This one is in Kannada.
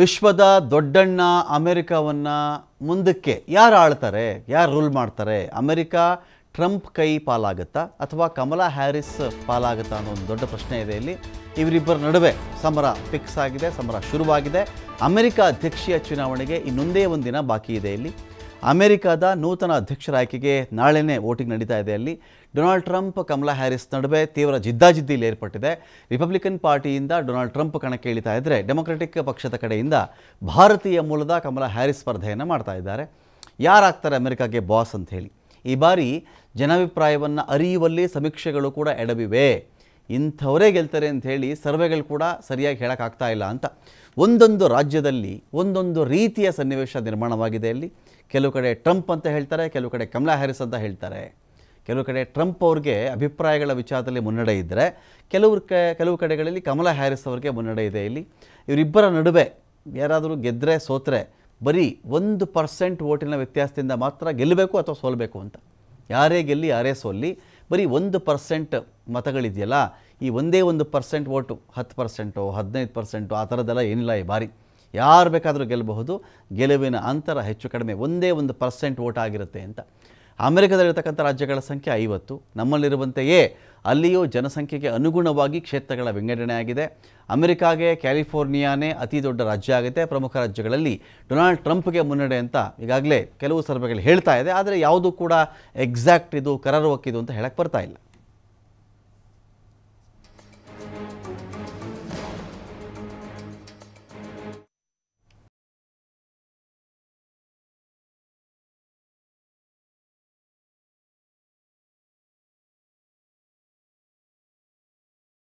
ವಿಶ್ವದ ದೊಡ್ಡಣ್ಣ ಅಮೆರಿಕವನ್ನು ಮುಂದಕ್ಕೆ ಯಾರು ಆಳ್ತಾರೆ ಯಾರು ರೂಲ್ ಮಾಡ್ತಾರೆ ಅಮೆರಿಕ ಟ್ರಂಪ್ ಕೈ ಪಾಲಾಗುತ್ತಾ ಅಥವಾ ಕಮಲಾ ಹ್ಯಾರಿಸ್ ಪಾಲಾಗುತ್ತಾ ಅನ್ನೋ ಒಂದು ದೊಡ್ಡ ಪ್ರಶ್ನೆ ಇದೆ ಇಲ್ಲಿ ಇವರಿಬ್ಬರ ನಡುವೆ ಸಮರ ಫಿಕ್ಸ್ ಆಗಿದೆ ಸಮರ ಶುರುವಾಗಿದೆ ಅಮೆರಿಕ ಅಧ್ಯಕ್ಷೀಯ ಚುನಾವಣೆಗೆ ಇನ್ನೊಂದೇ ದಿನ ಬಾಕಿ ಇದೆ ಇಲ್ಲಿ ಅಮೆರಿಕದ ನೂತನ ಅಧ್ಯಕ್ಷರ ಆಯ್ಕೆಗೆ ನಾಳೆನೇ ವೋಟಿಂಗ್ ನಡೀತಾ ಇದೆ ಅಲ್ಲಿ ಡೊನಾಲ್ಡ್ ಟ್ರಂಪ್ ಕಮಲಾ ಹ್ಯಾರಿಸ್ ನಡುವೆ ತೀವ್ರ ಜಿದ್ದಾಜಿದ್ದಿಲಿ ಏರ್ಪಟ್ಟಿದೆ ರಿಪಬ್ಲಿಕನ್ ಪಾರ್ಟಿಯಿಂದ ಡೊನಾಲ್ಡ್ ಟ್ರಂಪ್ ಕಣಕ್ಕೆ ಇಳಿತಾ ಇದ್ದರೆ ಡೆಮೊಕ್ರೆಟಿಕ್ ಪಕ್ಷದ ಕಡೆಯಿಂದ ಭಾರತೀಯ ಮೂಲದ ಕಮಲಾ ಹ್ಯಾರಿಸ್ ಸ್ಪರ್ಧೆಯನ್ನು ಮಾಡ್ತಾ ಇದ್ದಾರೆ ಯಾರಾಗ್ತಾರೆ ಅಮೆರಿಕಾಗೆ ಬಾಸ್ ಅಂತ ಹೇಳಿ ಈ ಬಾರಿ ಜನಾಭಿಪ್ರಾಯವನ್ನು ಅರಿಯುವಲ್ಲಿ ಸಮೀಕ್ಷೆಗಳು ಕೂಡ ಎಡವಿವೆ ಇಂಥವರೇ ಗೆಲ್ತಾರೆ ಅಂತ ಹೇಳಿ ಸರ್ವೆಗಳು ಕೂಡ ಸರಿಯಾಗಿ ಹೇಳೋಕ್ಕಾಗ್ತಾ ಇಲ್ಲ ಅಂತ ಒಂದೊಂದು ರಾಜ್ಯದಲ್ಲಿ ಒಂದೊಂದು ರೀತಿಯ ಸನ್ನಿವೇಶ ನಿರ್ಮಾಣವಾಗಿದೆ ಅಲ್ಲಿ ಕೆಲವು ಕಡೆ ಟ್ರಂಪ್ ಅಂತ ಹೇಳ್ತಾರೆ ಕೆಲವು ಕಡೆ ಕಮಲಾ ಹ್ಯಾರಿಸ್ ಅಂತ ಹೇಳ್ತಾರೆ ಕೆಲವು ಕಡೆ ಟ್ರಂಪ್ ಅವ್ರಿಗೆ ಅಭಿಪ್ರಾಯಗಳ ವಿಚಾರದಲ್ಲಿ ಮುನ್ನಡೆ ಇದ್ದರೆ ಕೆಲವ್ರ ಕ ಕೆಲವು ಕಡೆಗಳಲ್ಲಿ ಕಮಲಾ ಹ್ಯಾರಿಸ್ ಅವ್ರಿಗೆ ಮುನ್ನಡೆ ಇದೆ ಇಲ್ಲಿ ಇವರಿಬ್ಬರ ನಡುವೆ ಯಾರಾದರೂ ಗೆದ್ದರೆ ಸೋತ್ರೆ ಬರೀ ಒಂದು ಪರ್ಸೆಂಟ್ ಓಟಿನ ವ್ಯತ್ಯಾಸದಿಂದ ಮಾತ್ರ ಗೆಲ್ಲಬೇಕು ಅಥವಾ ಸೋಲಬೇಕು ಅಂತ ಯಾರೇ ಗೆಲ್ಲಿ ಯಾರೇ ಸೋಲ್ಲಿ ಬರೀ ಒಂದು ಪರ್ಸೆಂಟ್ ಮತಗಳಿದೆಯಲ್ಲ ಈ ಒಂದೇ ಒಂದು ಪರ್ಸೆಂಟ್ ಓಟು ಹತ್ತು ಪರ್ಸೆಂಟು ಹದಿನೈದು ಪರ್ಸೆಂಟು ಆ ಥರದ್ದೆಲ್ಲ ಏನಿಲ್ಲ ಈ ಬಾರಿ ಯಾರು ಬೇಕಾದರೂ ಗೆಲ್ಲಬಹುದು ಗೆಲುವಿನ ಅಂತರ ಹೆಚ್ಚು ಕಡಿಮೆ ಒಂದೇ ಒಂದು ಪರ್ಸೆಂಟ್ ಓಟ್ ಆಗಿರುತ್ತೆ ಅಂತ ಅಮೆರಿಕದಲ್ಲಿರ್ತಕ್ಕಂಥ ರಾಜ್ಯಗಳ ಸಂಖ್ಯೆ ಐವತ್ತು ನಮ್ಮಲ್ಲಿರುವಂತೆಯೇ ಅಲ್ಲಿಯೂ ಜನಸಂಖ್ಯೆಗೆ ಅನುಗುಣವಾಗಿ ಕ್ಷೇತ್ರಗಳ ವಿಂಗಡಣೆಯಾಗಿದೆ ಅಮೆರಿಕಾಗೆ ಕ್ಯಾಲಿಫೋರ್ನಿಯಾನೇ ಅತಿ ದೊಡ್ಡ ರಾಜ್ಯ ಆಗುತ್ತೆ ಪ್ರಮುಖ ರಾಜ್ಯಗಳಲ್ಲಿ ಡೊನಾಲ್ಡ್ ಟ್ರಂಪ್ಗೆ ಮುನ್ನಡೆ ಅಂತ ಈಗಾಗಲೇ ಕೆಲವು ಸರ್ವೆಗಳು ಹೇಳ್ತಾ ಇದೆ ಆದರೆ ಯಾವುದೂ ಕೂಡ ಎಕ್ಸಾಕ್ಟ್ ಇದು ಒಕ್ಕಿದು ಅಂತ ಹೇಳಕ್ಕೆ ಬರ್ತಾ ಇಲ್ಲ